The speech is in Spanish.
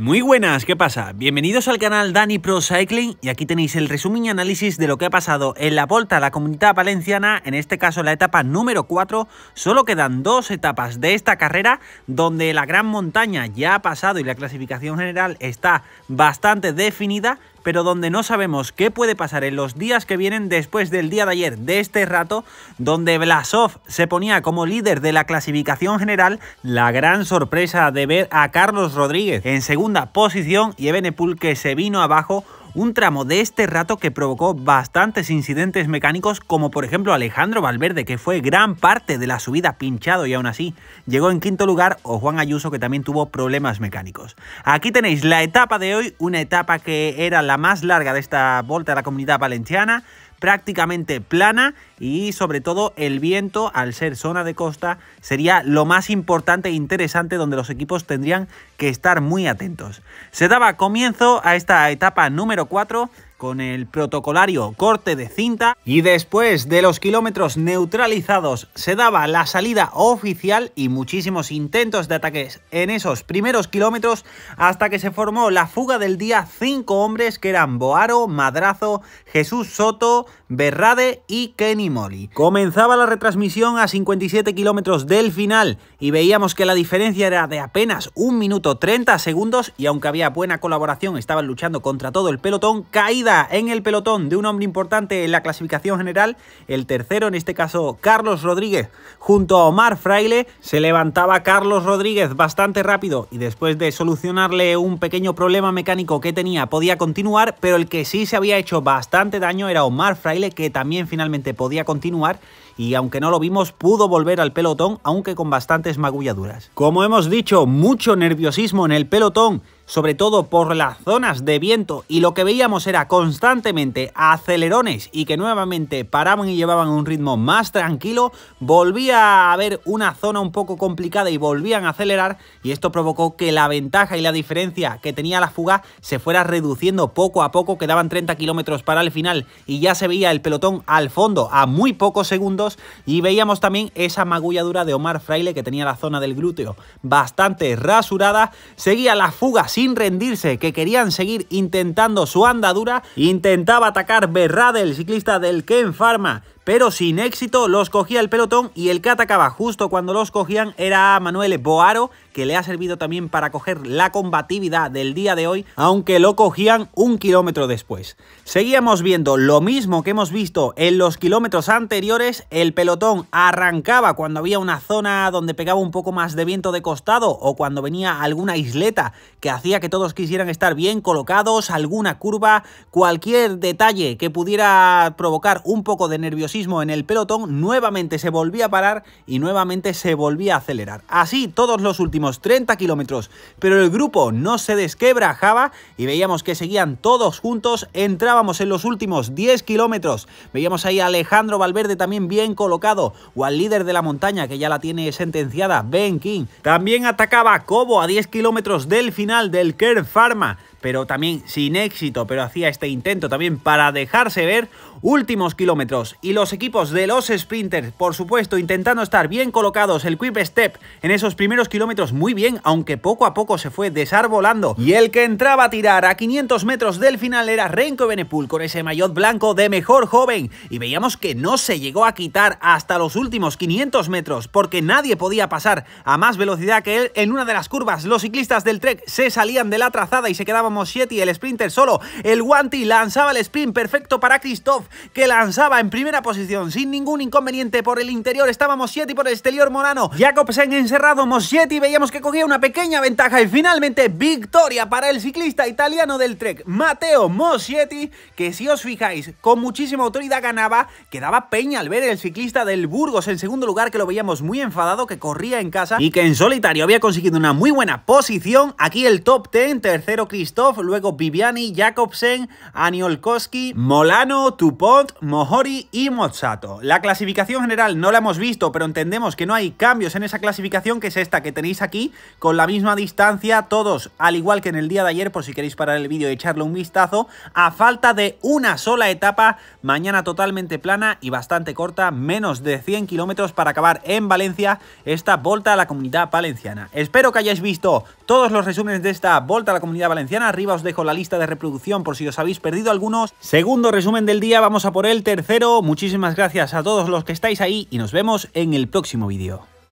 Muy buenas, ¿qué pasa? Bienvenidos al canal Dani Pro Cycling y aquí tenéis el resumen y análisis de lo que ha pasado en la Volta a la Comunidad Valenciana, en este caso la etapa número 4, solo quedan dos etapas de esta carrera donde la gran montaña ya ha pasado y la clasificación general está bastante definida, pero donde no sabemos qué puede pasar en los días que vienen después del día de ayer, de este rato, donde Blasov se ponía como líder de la clasificación general, la gran sorpresa de ver a Carlos Rodríguez en segunda posición y Ebenepul que se vino abajo un tramo de este rato que provocó bastantes incidentes mecánicos como por ejemplo Alejandro Valverde que fue gran parte de la subida pinchado y aún así llegó en quinto lugar o Juan Ayuso que también tuvo problemas mecánicos. Aquí tenéis la etapa de hoy, una etapa que era la más larga de esta vuelta a la Comunidad Valenciana, prácticamente plana y sobre todo el viento, al ser zona de costa, sería lo más importante e interesante donde los equipos tendrían que estar muy atentos. Se daba comienzo a esta etapa número 4 con el protocolario corte de cinta y después de los kilómetros neutralizados se daba la salida oficial y muchísimos intentos de ataques en esos primeros kilómetros hasta que se formó la fuga del día cinco hombres que eran Boaro, Madrazo, Jesús Soto, Berrade y Kenny Molly Comenzaba la retransmisión a 57 kilómetros del final y veíamos que la diferencia era de apenas 1 minuto 30 segundos y aunque había buena colaboración estaban luchando contra todo el pelotón, caída en el pelotón de un hombre importante en la clasificación general, el tercero, en este caso Carlos Rodríguez, junto a Omar Fraile, se levantaba Carlos Rodríguez bastante rápido y después de solucionarle un pequeño problema mecánico que tenía podía continuar, pero el que sí se había hecho bastante daño era Omar Fraile, que también finalmente podía continuar y aunque no lo vimos pudo volver al pelotón, aunque con bastantes magulladuras. Como hemos dicho, mucho nerviosismo en el pelotón sobre todo por las zonas de viento y lo que veíamos era constantemente acelerones y que nuevamente paraban y llevaban un ritmo más tranquilo, volvía a haber una zona un poco complicada y volvían a acelerar y esto provocó que la ventaja y la diferencia que tenía la fuga se fuera reduciendo poco a poco, quedaban 30 kilómetros para el final y ya se veía el pelotón al fondo a muy pocos segundos y veíamos también esa magulladura de Omar Fraile que tenía la zona del glúteo bastante rasurada, seguía la fuga sin rendirse, que querían seguir intentando su andadura, intentaba atacar Berrade, el ciclista del Ken Pharma, pero sin éxito los cogía el pelotón y el que atacaba justo cuando los cogían era Manuel Boaro, que le ha servido también para coger la combatividad del día de hoy, aunque lo cogían un kilómetro después. Seguíamos viendo lo mismo que hemos visto en los kilómetros anteriores, el pelotón arrancaba cuando había una zona donde pegaba un poco más de viento de costado o cuando venía alguna isleta que hacía que todos quisieran estar bien colocados, alguna curva, cualquier detalle que pudiera provocar un poco de nerviosismo en el pelotón, nuevamente se volvía a parar y nuevamente se volvía a acelerar. Así todos los últimos 30 kilómetros, pero el grupo no se desquebrajaba y veíamos que seguían todos juntos, entrábamos en los últimos 10 kilómetros, veíamos ahí a Alejandro Valverde también bien colocado, o al líder de la montaña que ya la tiene sentenciada, Ben King. También atacaba a Cobo a 10 kilómetros del final del Kerr Pharma, pero también sin éxito, pero hacía este intento también para dejarse ver últimos kilómetros. Y los equipos de los sprinters, por supuesto, intentando estar bien colocados, el Quip Step en esos primeros kilómetros muy bien, aunque poco a poco se fue desarbolando. Y el que entraba a tirar a 500 metros del final era Renko Benepul con ese maillot blanco de mejor joven. Y veíamos que no se llegó a quitar hasta los últimos 500 metros, porque nadie podía pasar a más velocidad que él en una de las curvas. Los ciclistas del Trek se salían de la trazada y se quedaban Moschetti, el sprinter solo, el Guanti lanzaba el sprint perfecto para Christoph, que lanzaba en primera posición sin ningún inconveniente por el interior, estaba Moschetti por el exterior Morano, Jacobsen encerrado, Moschetti veíamos que cogía una pequeña ventaja y finalmente victoria para el ciclista italiano del Trek, Mateo Moschetti, que si os fijáis, con muchísima autoridad ganaba, quedaba peña al ver el ciclista del Burgos en segundo lugar, que lo veíamos muy enfadado, que corría en casa y que en solitario había conseguido una muy buena posición, aquí el top 10, tercero Christoph luego Viviani, Jakobsen, Aniolkowski, Molano, Tupot, Mohori y Mozzato. La clasificación general no la hemos visto, pero entendemos que no hay cambios en esa clasificación, que es esta que tenéis aquí, con la misma distancia, todos, al igual que en el día de ayer, por si queréis parar el vídeo y echarle un vistazo, a falta de una sola etapa, mañana totalmente plana y bastante corta, menos de 100 kilómetros para acabar en Valencia esta Volta a la Comunidad Valenciana. Espero que hayáis visto todos los resúmenes de esta Volta a la Comunidad Valenciana, Arriba os dejo la lista de reproducción por si os habéis perdido algunos. Segundo resumen del día, vamos a por el tercero. Muchísimas gracias a todos los que estáis ahí y nos vemos en el próximo vídeo.